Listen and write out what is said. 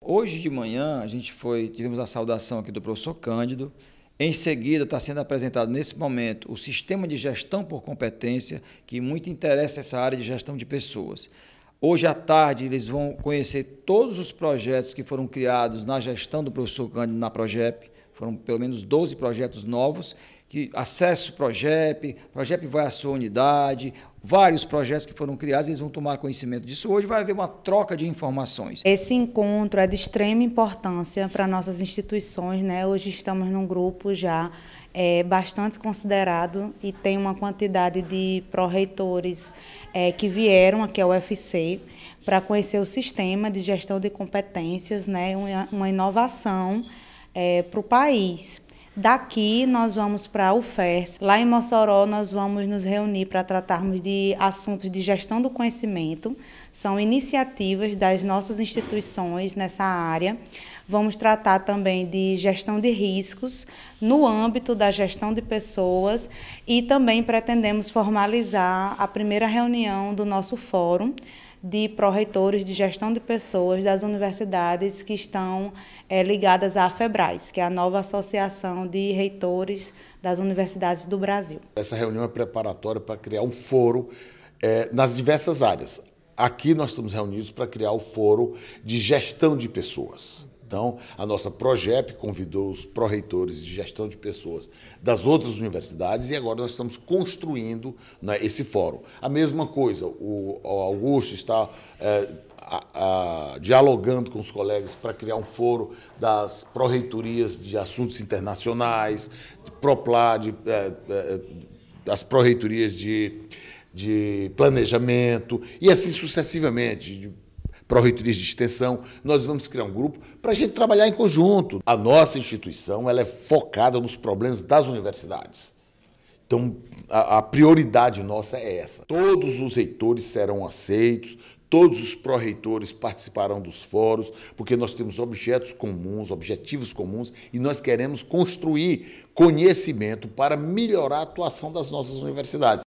Hoje de manhã a gente foi, tivemos a saudação aqui do professor Cândido. Em seguida está sendo apresentado nesse momento o sistema de gestão por competência, que muito interessa essa área de gestão de pessoas. Hoje à tarde eles vão conhecer todos os projetos que foram criados na gestão do professor Cândido na Progep. Foram pelo menos 12 projetos novos, que acesso Progep, Progep vai à sua unidade, vários projetos que foram criados, eles vão tomar conhecimento disso. Hoje vai haver uma troca de informações. Esse encontro é de extrema importância para nossas instituições, né? Hoje estamos num grupo já é, bastante considerado e tem uma quantidade de pró-reitores é, que vieram aqui ao UFC para conhecer o sistema de gestão de competências, né? uma, uma inovação é, para o país. Daqui nós vamos para a UFERS. Lá em Mossoró nós vamos nos reunir para tratarmos de assuntos de gestão do conhecimento. São iniciativas das nossas instituições nessa área. Vamos tratar também de gestão de riscos no âmbito da gestão de pessoas e também pretendemos formalizar a primeira reunião do nosso fórum de pró-reitores de gestão de pessoas das universidades que estão é, ligadas à Febrais, que é a nova associação de reitores das universidades do Brasil. Essa reunião é preparatória para criar um foro é, nas diversas áreas. Aqui nós estamos reunidos para criar o foro de gestão de pessoas. Então, a nossa PROGEP convidou os pró-reitores de gestão de pessoas das outras universidades e agora nós estamos construindo né, esse fórum. A mesma coisa, o, Augusto está é, a, a, dialogando com os colegas para criar um fórum das pró-reitorias de assuntos internacionais, de PROPLAD, é, é, das pró-reitorias de, de planejamento e assim sucessivamente, de, pró reitorias de extensão, nós vamos criar um grupo para a gente trabalhar em conjunto. A nossa instituição ela é focada nos problemas das universidades. Então, a, a prioridade nossa é essa. Todos os reitores serão aceitos, todos os pró-reitores participarão dos fóruns, porque nós temos objetos comuns, objetivos comuns, e nós queremos construir conhecimento para melhorar a atuação das nossas universidades.